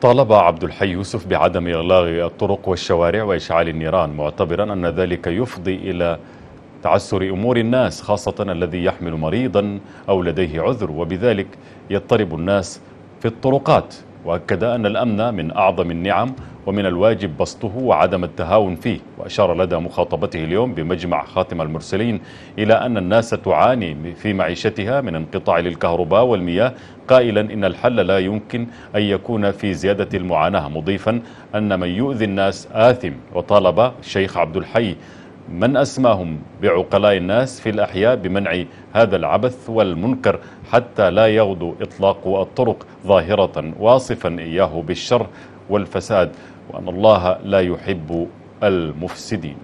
طالب عبد الحي يوسف بعدم إغلاق الطرق والشوارع وإشعال النيران معتبرا أن ذلك يفضي إلى تعسر أمور الناس خاصة الذي يحمل مريضا أو لديه عذر وبذلك يضطرب الناس في الطرقات وأكد أن الأمن من أعظم النعم ومن الواجب بسطه وعدم التهاون فيه وأشار لدى مخاطبته اليوم بمجمع خاتم المرسلين إلى أن الناس تعاني في معيشتها من انقطاع للكهرباء والمياه قائلا إن الحل لا يمكن أن يكون في زيادة المعاناة مضيفا أن من يؤذي الناس آثم وطالب الشيخ عبد الحي من أسماهم بعقلاء الناس في الأحياء بمنع هذا العبث والمنكر حتى لا يغدو إطلاق الطرق ظاهرة واصفا إياه بالشر والفساد وأن الله لا يحب المفسدين